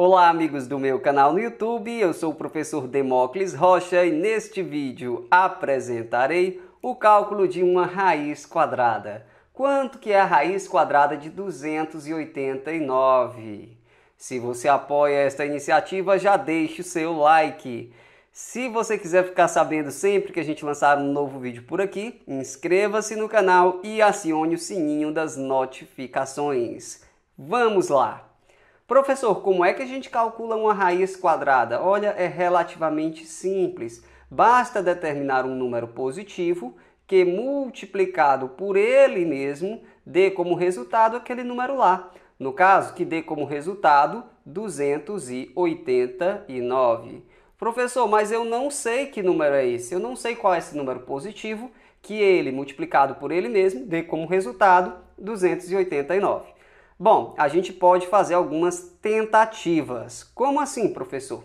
Olá, amigos do meu canal no YouTube, eu sou o professor Demócles Rocha e neste vídeo apresentarei o cálculo de uma raiz quadrada. Quanto que é a raiz quadrada de 289? Se você apoia esta iniciativa, já deixe o seu like. Se você quiser ficar sabendo sempre que a gente lançar um novo vídeo por aqui, inscreva-se no canal e acione o sininho das notificações. Vamos lá! Professor, como é que a gente calcula uma raiz quadrada? Olha, é relativamente simples. Basta determinar um número positivo que multiplicado por ele mesmo dê como resultado aquele número lá. No caso, que dê como resultado 289. Professor, mas eu não sei que número é esse. Eu não sei qual é esse número positivo que ele multiplicado por ele mesmo dê como resultado 289. Bom, a gente pode fazer algumas tentativas. Como assim, professor?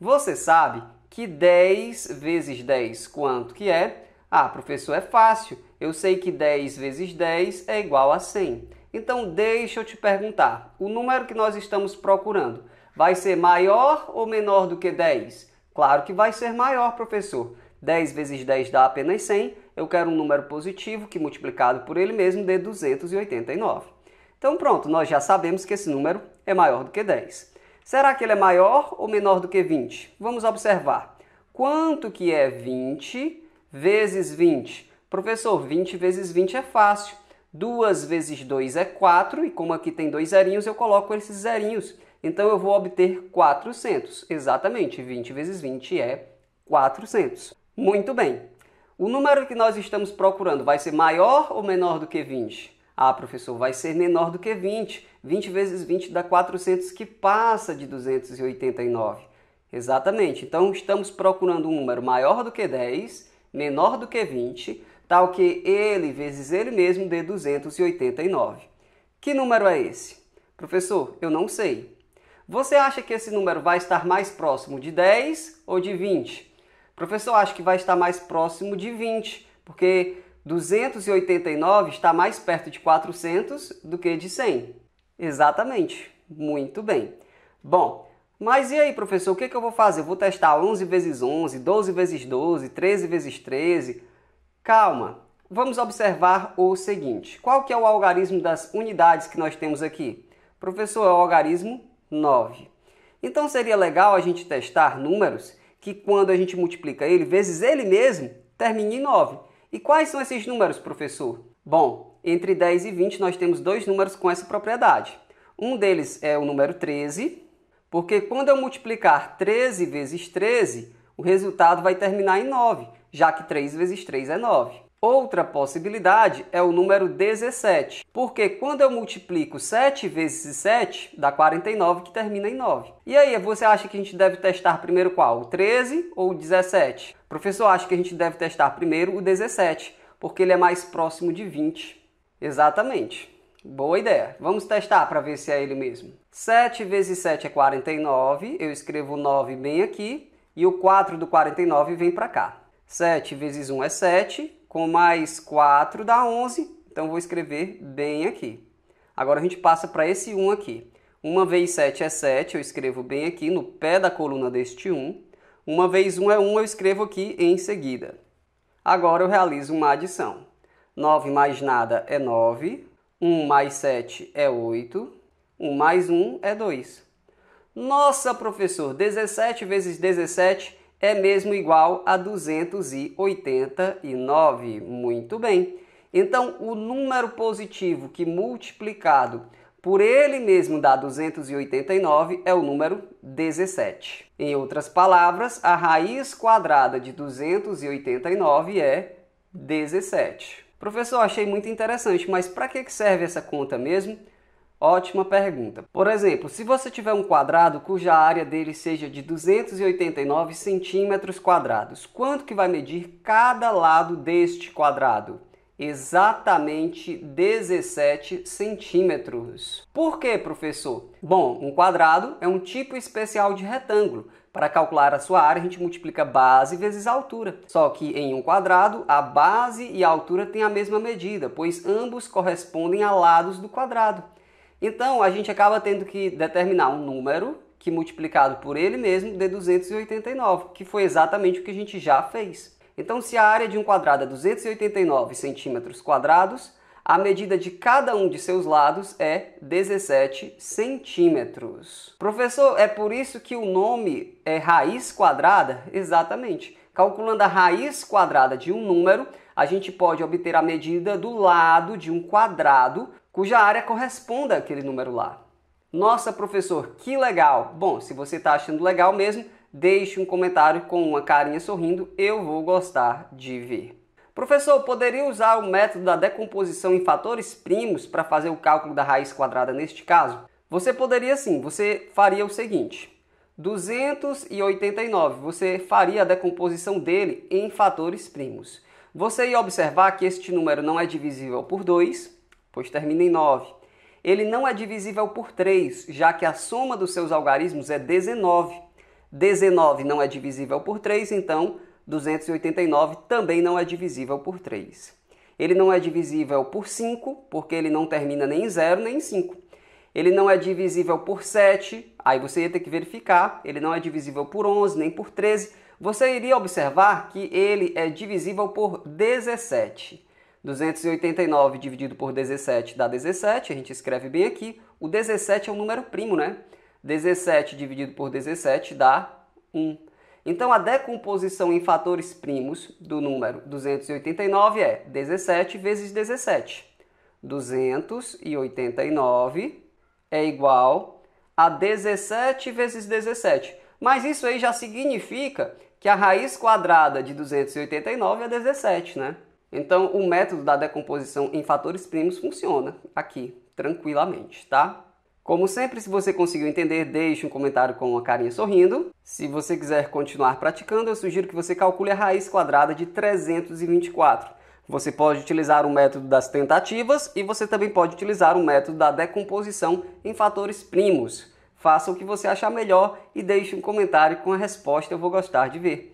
Você sabe que 10 vezes 10 quanto que é? Ah, professor, é fácil. Eu sei que 10 vezes 10 é igual a 100. Então, deixa eu te perguntar, o número que nós estamos procurando vai ser maior ou menor do que 10? Claro que vai ser maior, professor. 10 vezes 10 dá apenas 100. Eu quero um número positivo que multiplicado por ele mesmo dê 289. Então pronto, nós já sabemos que esse número é maior do que 10. Será que ele é maior ou menor do que 20? Vamos observar. Quanto que é 20 vezes 20? Professor, 20 vezes 20 é fácil. 2 vezes 2 é 4, e como aqui tem dois zerinhos, eu coloco esses zerinhos. Então eu vou obter 400. Exatamente, 20 vezes 20 é 400. Muito bem. O número que nós estamos procurando vai ser maior ou menor do que 20? Ah, professor, vai ser menor do que 20. 20 vezes 20 dá 400, que passa de 289. Exatamente. Então, estamos procurando um número maior do que 10, menor do que 20, tal que ele vezes ele mesmo dê 289. Que número é esse? Professor, eu não sei. Você acha que esse número vai estar mais próximo de 10 ou de 20? Professor, acho que vai estar mais próximo de 20, porque 289 está mais perto de 400 do que de 100. Exatamente. Muito bem. Bom, mas e aí, professor, o que, que eu vou fazer? Eu vou testar 11 vezes 11, 12 vezes 12, 13 vezes 13? Calma. Vamos observar o seguinte. Qual que é o algarismo das unidades que nós temos aqui? Professor, é o algarismo 9. Então seria legal a gente testar números que quando a gente multiplica ele vezes ele mesmo, termine em 9. E quais são esses números, professor? Bom, entre 10 e 20 nós temos dois números com essa propriedade. Um deles é o número 13, porque quando eu multiplicar 13 vezes 13, o resultado vai terminar em 9, já que 3 vezes 3 é 9. Outra possibilidade é o número 17, porque quando eu multiplico 7 vezes 7, dá 49 que termina em 9. E aí, você acha que a gente deve testar primeiro qual? O 13 ou o 17? O professor, acha que a gente deve testar primeiro o 17, porque ele é mais próximo de 20. Exatamente. Boa ideia. Vamos testar para ver se é ele mesmo. 7 vezes 7 é 49, eu escrevo 9 bem aqui, e o 4 do 49 vem para cá. 7 vezes 1 é 7, com mais 4 dá 11, então vou escrever bem aqui. Agora a gente passa para esse 1 aqui. 1 vezes 7 é 7, eu escrevo bem aqui no pé da coluna deste 1. 1 vezes 1 é 1, eu escrevo aqui em seguida. Agora eu realizo uma adição. 9 mais nada é 9, 1 mais 7 é 8, 1 mais 1 é 2. Nossa, professor, 17 vezes 17 é é mesmo igual a 289. Muito bem. Então, o número positivo que multiplicado por ele mesmo dá 289 é o número 17. Em outras palavras, a raiz quadrada de 289 é 17. Professor, achei muito interessante, mas para que serve essa conta mesmo? Ótima pergunta. Por exemplo, se você tiver um quadrado cuja área dele seja de 289 centímetros quadrados, quanto que vai medir cada lado deste quadrado? Exatamente 17 centímetros. Por que, professor? Bom, um quadrado é um tipo especial de retângulo. Para calcular a sua área, a gente multiplica base vezes altura. Só que em um quadrado, a base e a altura têm a mesma medida, pois ambos correspondem a lados do quadrado. Então a gente acaba tendo que determinar um número que multiplicado por ele mesmo dê 289, que foi exatamente o que a gente já fez. Então se a área de um quadrado é 289 centímetros quadrados, a medida de cada um de seus lados é 17 centímetros. Professor, é por isso que o nome é raiz quadrada? Exatamente. Calculando a raiz quadrada de um número, a gente pode obter a medida do lado de um quadrado cuja área corresponda àquele número lá. Nossa, professor, que legal! Bom, se você está achando legal mesmo, deixe um comentário com uma carinha sorrindo, eu vou gostar de ver. Professor, poderia usar o método da decomposição em fatores primos para fazer o cálculo da raiz quadrada neste caso? Você poderia sim, você faria o seguinte: 289, você faria a decomposição dele em fatores primos. Você ia observar que este número não é divisível por 2, pois termina em 9. Ele não é divisível por 3, já que a soma dos seus algarismos é 19. 19 não é divisível por 3, então 289 também não é divisível por 3. Ele não é divisível por 5, porque ele não termina nem em 0 nem em 5. Ele não é divisível por 7, aí você ia ter que verificar. Ele não é divisível por 11 nem por 13. Você iria observar que ele é divisível por 17. 289 dividido por 17 dá 17, a gente escreve bem aqui. O 17 é um número primo, né? 17 dividido por 17 dá 1. Então a decomposição em fatores primos do número 289 é 17 vezes 17. 289 é igual a 17 vezes 17. Mas isso aí já significa que a raiz quadrada de 289 é 17, né? Então, o método da decomposição em fatores primos funciona aqui, tranquilamente, tá? Como sempre, se você conseguiu entender, deixe um comentário com uma carinha sorrindo. Se você quiser continuar praticando, eu sugiro que você calcule a raiz quadrada de 324. Você pode utilizar o método das tentativas e você também pode utilizar o método da decomposição em fatores primos. Faça o que você achar melhor e deixe um comentário com a resposta, eu vou gostar de ver.